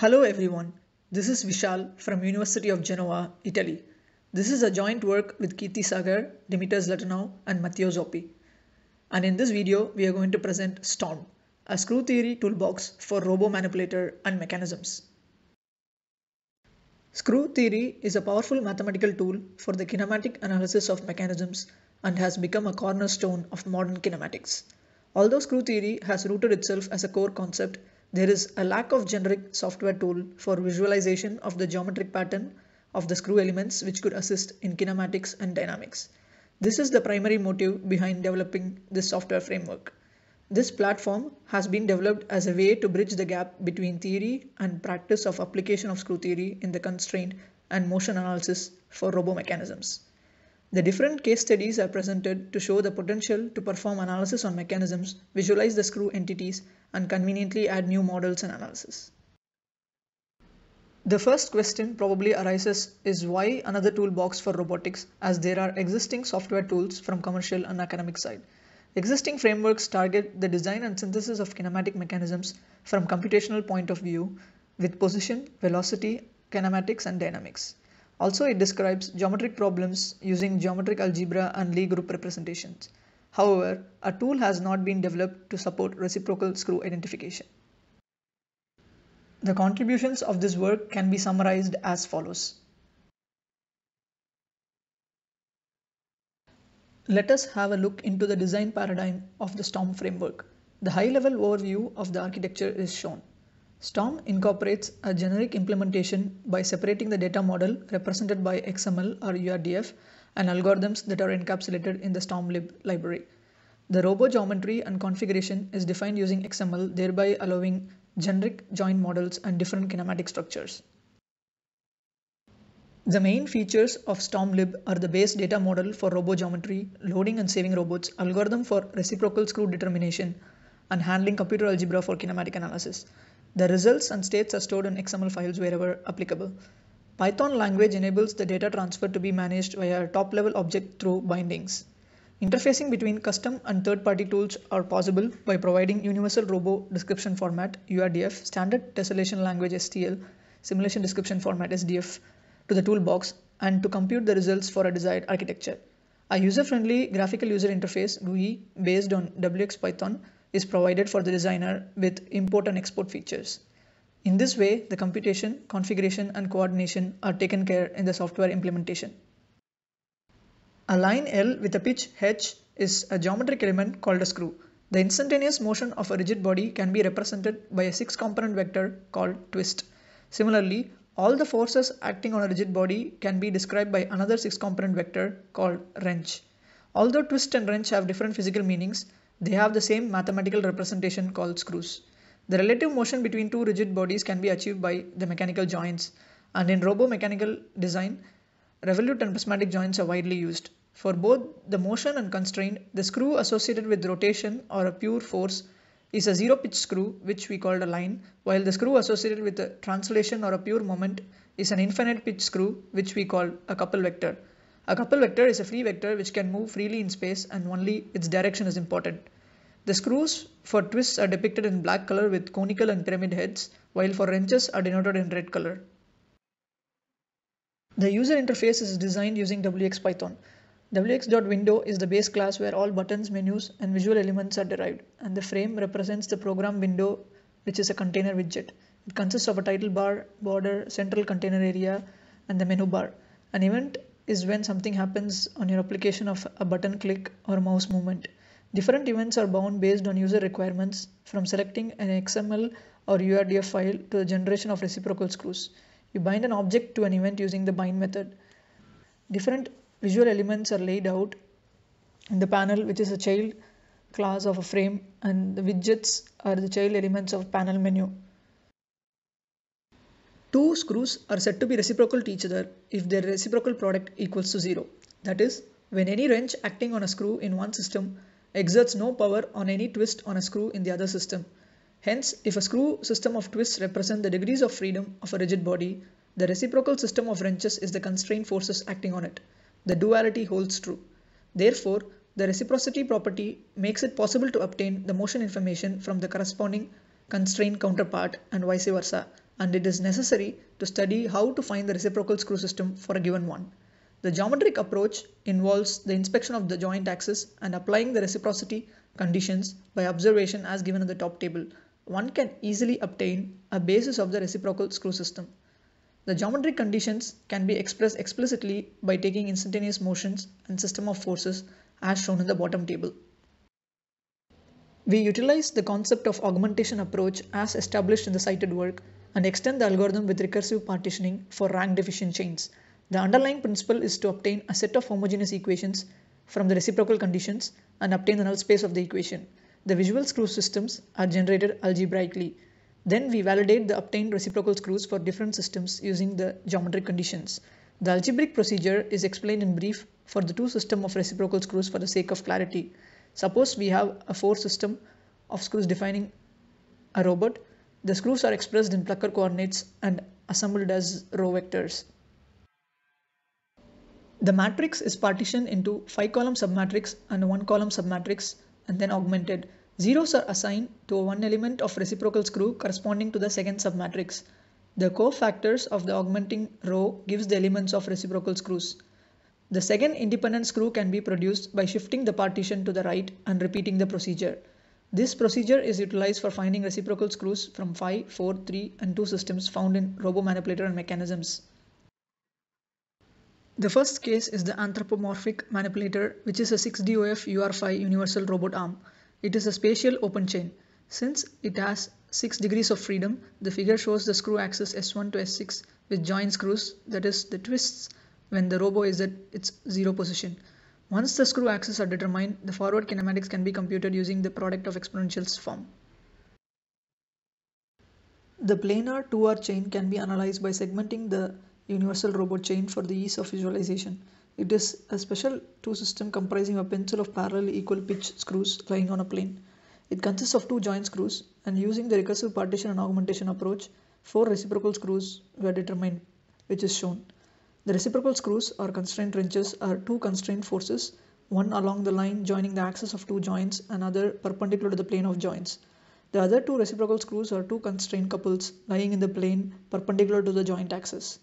Hello everyone, this is Vishal from University of Genoa, Italy. This is a joint work with Kiti Sagar, Dimitris Latanov and Matteo Zoppi. And in this video, we are going to present STORM, a screw theory toolbox for robo manipulator and mechanisms. Screw theory is a powerful mathematical tool for the kinematic analysis of mechanisms and has become a cornerstone of modern kinematics. Although screw theory has rooted itself as a core concept there is a lack of generic software tool for visualization of the geometric pattern of the screw elements which could assist in kinematics and dynamics. This is the primary motive behind developing this software framework. This platform has been developed as a way to bridge the gap between theory and practice of application of screw theory in the constraint and motion analysis for robo mechanisms. The different case studies are presented to show the potential to perform analysis on mechanisms, visualize the screw entities, and conveniently add new models and analysis. The first question probably arises is why another toolbox for robotics as there are existing software tools from commercial and academic side. Existing frameworks target the design and synthesis of kinematic mechanisms from computational point of view with position, velocity, kinematics and dynamics. Also, it describes geometric problems using geometric algebra and Lie group representations. However, a tool has not been developed to support reciprocal screw identification. The contributions of this work can be summarized as follows. Let us have a look into the design paradigm of the STORM framework. The high-level overview of the architecture is shown. Storm incorporates a generic implementation by separating the data model represented by XML or URDF and algorithms that are encapsulated in the Stormlib library. The robo geometry and configuration is defined using XML, thereby allowing generic joint models and different kinematic structures. The main features of Stormlib are the base data model for robo geometry, loading and saving robots, algorithm for reciprocal screw determination, and handling computer algebra for kinematic analysis. The results and states are stored in XML files wherever applicable. Python language enables the data transfer to be managed via a top-level object through bindings. Interfacing between custom and third-party tools are possible by providing Universal Robo Description Format URDF, Standard Tessellation Language STL, Simulation Description Format SDF to the toolbox and to compute the results for a desired architecture. A user-friendly graphical user interface GUI based on WXPython is provided for the designer with import and export features. In this way, the computation, configuration, and coordination are taken care in the software implementation. A line L with a pitch H is a geometric element called a screw. The instantaneous motion of a rigid body can be represented by a six-component vector called twist. Similarly, all the forces acting on a rigid body can be described by another six-component vector called wrench. Although twist and wrench have different physical meanings, they have the same mathematical representation called screws. The relative motion between two rigid bodies can be achieved by the mechanical joints, and in robo-mechanical design, revolute and prismatic joints are widely used. For both the motion and constraint, the screw associated with rotation or a pure force is a zero pitch screw which we called a line, while the screw associated with a translation or a pure moment is an infinite pitch screw which we called a couple vector. A couple vector is a free vector which can move freely in space and only its direction is important. The screws for twists are depicted in black color with conical and pyramid heads, while for wrenches are denoted in red color. The user interface is designed using WXPython. WX.window is the base class where all buttons, menus, and visual elements are derived, and the frame represents the program window, which is a container widget. It consists of a title bar, border, central container area, and the menu bar. An event is when something happens on your application of a button click or mouse movement. Different events are bound based on user requirements from selecting an XML or URDF file to the generation of reciprocal screws. You bind an object to an event using the bind method. Different visual elements are laid out in the panel which is a child class of a frame and the widgets are the child elements of panel menu two screws are said to be reciprocal to each other if their reciprocal product equals to zero. That is, when any wrench acting on a screw in one system exerts no power on any twist on a screw in the other system. Hence, if a screw system of twists represent the degrees of freedom of a rigid body, the reciprocal system of wrenches is the constraint forces acting on it. The duality holds true. Therefore, the reciprocity property makes it possible to obtain the motion information from the corresponding constraint counterpart and vice versa and it is necessary to study how to find the reciprocal screw system for a given one. The geometric approach involves the inspection of the joint axis and applying the reciprocity conditions by observation as given in the top table. One can easily obtain a basis of the reciprocal screw system. The geometric conditions can be expressed explicitly by taking instantaneous motions and system of forces as shown in the bottom table. We utilize the concept of augmentation approach as established in the cited work and extend the algorithm with recursive partitioning for rank deficient chains. The underlying principle is to obtain a set of homogeneous equations from the reciprocal conditions and obtain the null space of the equation. The visual screw systems are generated algebraically. Then we validate the obtained reciprocal screws for different systems using the geometric conditions. The algebraic procedure is explained in brief for the two system of reciprocal screws for the sake of clarity. Suppose we have a four system of screws defining a robot. The screws are expressed in Plucker coordinates and assembled as row vectors. The matrix is partitioned into 5 column submatrix and 1 column submatrix and then augmented. Zeros are assigned to one element of reciprocal screw corresponding to the second submatrix. The cofactors of the augmenting row gives the elements of reciprocal screws. The second independent screw can be produced by shifting the partition to the right and repeating the procedure. This procedure is utilized for finding reciprocal screws from 5, 4, 3 and 2 systems found in robomanipulator and mechanisms. The first case is the anthropomorphic manipulator which is a 6DOF UR5 universal robot arm. It is a spatial open chain. Since it has 6 degrees of freedom, the figure shows the screw axis S1 to S6 with joint screws that is the twists when the robo is at its zero position. Once the screw axes are determined, the forward kinematics can be computed using the product of exponentials form. The planar 2R chain can be analyzed by segmenting the universal robot chain for the ease of visualization. It is a special two system comprising a pencil of parallel equal pitch screws lying on a plane. It consists of two joint screws and using the recursive partition and augmentation approach, four reciprocal screws were determined, which is shown. The reciprocal screws or constraint wrenches are two constraint forces, one along the line joining the axis of two joints, another perpendicular to the plane of joints. The other two reciprocal screws are two constraint couples lying in the plane perpendicular to the joint axis.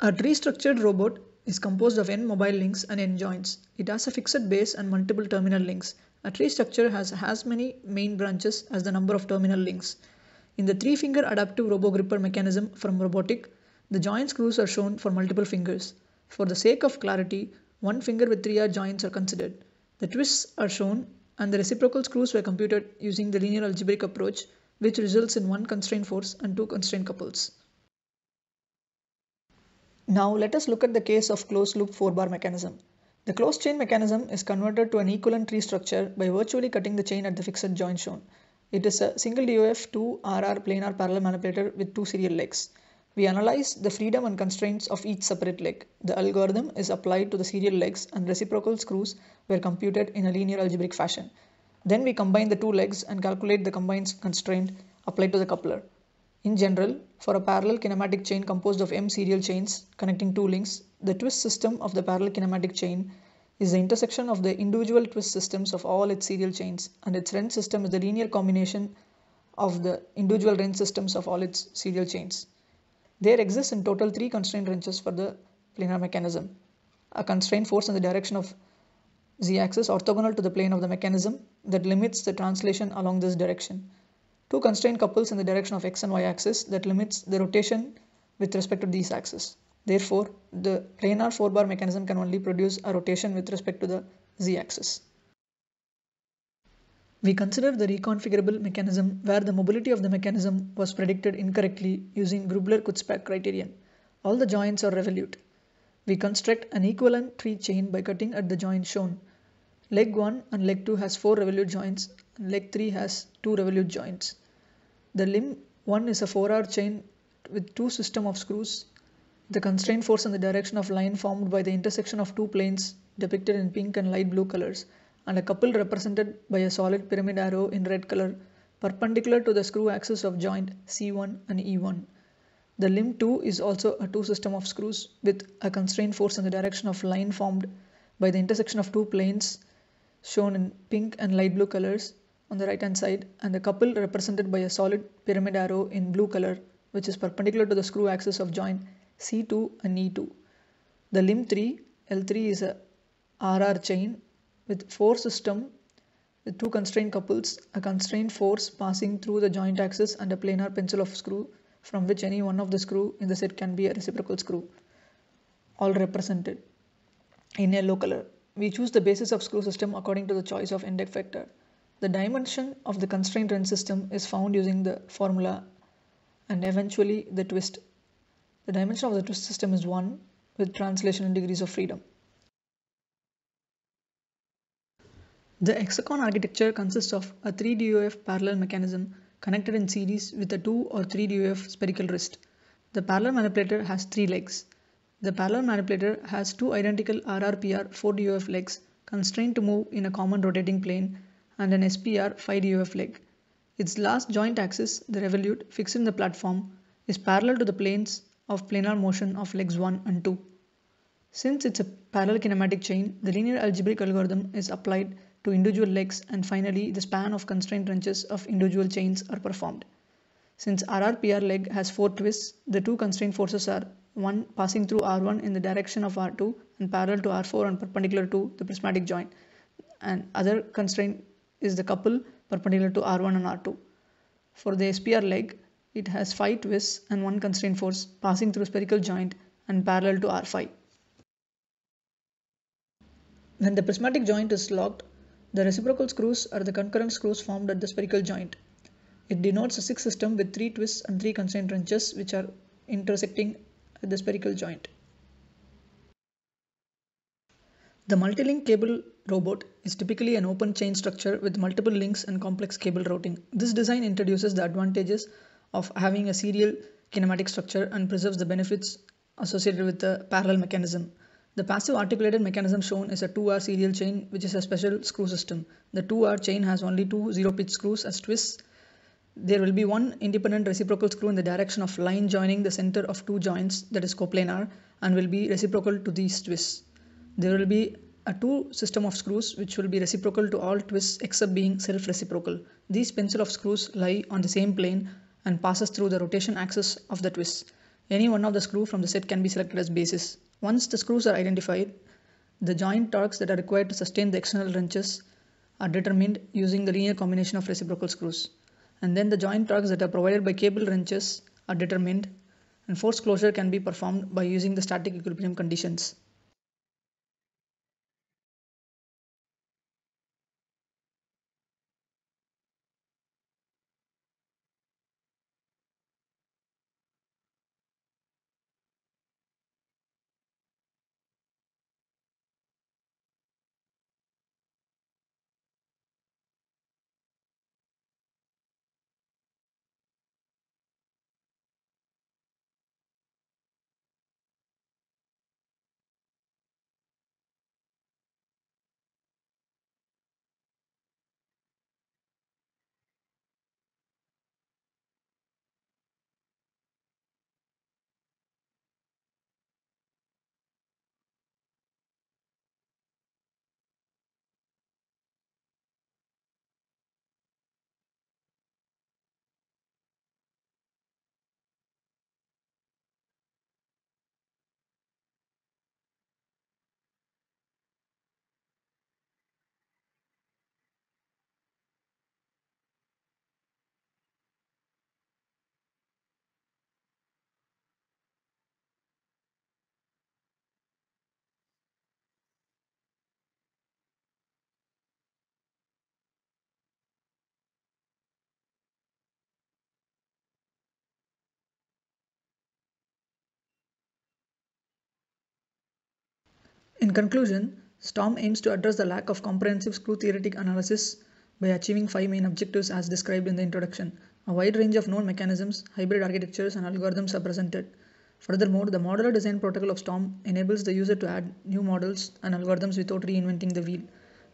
A tree-structured robot is composed of n mobile links and n joints. It has a fixed base and multiple terminal links. A tree structure has as many main branches as the number of terminal links. In the three-finger adaptive robo gripper mechanism from Robotic, the joint screws are shown for multiple fingers. For the sake of clarity, one finger with 3R joints are considered. The twists are shown and the reciprocal screws were computed using the linear algebraic approach which results in one constraint force and two constraint couples. Now let us look at the case of closed loop 4 bar mechanism. The closed chain mechanism is converted to an equivalent tree structure by virtually cutting the chain at the fixed joint shown. It is a single DOF 2 RR planar parallel manipulator with two serial legs. We analyze the freedom and constraints of each separate leg. The algorithm is applied to the serial legs and reciprocal screws were computed in a linear algebraic fashion. Then we combine the two legs and calculate the combined constraint applied to the coupler. In general, for a parallel kinematic chain composed of m serial chains connecting two links, the twist system of the parallel kinematic chain is the intersection of the individual twist systems of all its serial chains and its rent system is the linear combination of the individual rent systems of all its serial chains. There exists in total three constraint wrenches for the planar mechanism. A constraint force in the direction of z-axis orthogonal to the plane of the mechanism that limits the translation along this direction. Two constraint couples in the direction of x and y-axis that limits the rotation with respect to these axes. Therefore, the planar 4-bar mechanism can only produce a rotation with respect to the z-axis. We consider the reconfigurable mechanism where the mobility of the mechanism was predicted incorrectly using Grubler-Kutzpack criterion. All the joints are revolute. We construct an equivalent tree chain by cutting at the joint shown. Leg 1 and leg 2 has 4 revolute joints and leg 3 has 2 revolute joints. The limb 1 is a 4-hour chain with 2 system of screws. The constraint force in the direction of line formed by the intersection of two planes depicted in pink and light blue colors and a couple represented by a solid pyramid arrow in red color perpendicular to the screw axis of joint C1 and E1. The limb 2 is also a two system of screws with a constraint force in the direction of line formed by the intersection of two planes shown in pink and light blue colors on the right hand side and the couple represented by a solid pyramid arrow in blue color which is perpendicular to the screw axis of joint C2 and E2. The limb 3 L3 is a RR chain with four system, with two constrained couples, a constrained force passing through the joint axis and a planar pencil of screw from which any one of the screw in the set can be a reciprocal screw, all represented in yellow color. We choose the basis of screw system according to the choice of index vector. The dimension of the constrained wrench system is found using the formula and eventually the twist. The dimension of the twist system is 1 with translation in degrees of freedom. The hexagon architecture consists of a 3DOF parallel mechanism connected in series with a 2 or 3DOF spherical wrist. The parallel manipulator has 3 legs. The parallel manipulator has two identical RRPR 4DOF legs constrained to move in a common rotating plane and an SPR 5DOF leg. Its last joint axis, the revolute, fixed in the platform, is parallel to the planes of planar motion of legs 1 and 2. Since it's a parallel kinematic chain, the linear algebraic algorithm is applied to individual legs and finally the span of constraint wrenches of individual chains are performed. Since RRPR leg has 4 twists, the two constraint forces are one passing through R1 in the direction of R2 and parallel to R4 and perpendicular to the prismatic joint and other constraint is the couple perpendicular to R1 and R2. For the SPR leg, it has 5 twists and one constraint force passing through spherical joint and parallel to R5. When the prismatic joint is locked, the reciprocal screws are the concurrent screws formed at the spherical joint. It denotes a six system with three twists and three constraint wrenches which are intersecting at the spherical joint. The multi-link cable robot is typically an open chain structure with multiple links and complex cable routing. This design introduces the advantages of having a serial kinematic structure and preserves the benefits associated with the parallel mechanism. The passive articulated mechanism shown is a 2R serial chain which is a special screw system. The 2R chain has only two zero pitch screws as twists. There will be one independent reciprocal screw in the direction of line joining the center of two joints that is coplanar and will be reciprocal to these twists. There will be a two system of screws which will be reciprocal to all twists except being self-reciprocal. These pencil of screws lie on the same plane and passes through the rotation axis of the twist. Any one of the screw from the set can be selected as basis. Once the screws are identified, the joint torques that are required to sustain the external wrenches are determined using the linear combination of reciprocal screws. And then the joint torques that are provided by cable wrenches are determined and force closure can be performed by using the static equilibrium conditions. In conclusion, STORM aims to address the lack of comprehensive screw theoretic analysis by achieving five main objectives as described in the introduction. A wide range of known mechanisms, hybrid architectures and algorithms are presented. Furthermore, the modular design protocol of STORM enables the user to add new models and algorithms without reinventing the wheel.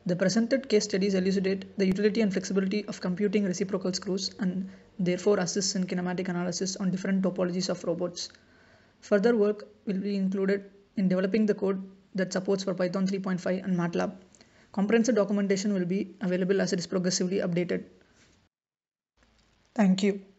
The presented case studies elucidate the utility and flexibility of computing reciprocal screws and therefore assists in kinematic analysis on different topologies of robots. Further work will be included in developing the code that supports for Python 3.5 and MATLAB. Comprehensive documentation will be available as it is progressively updated. Thank you.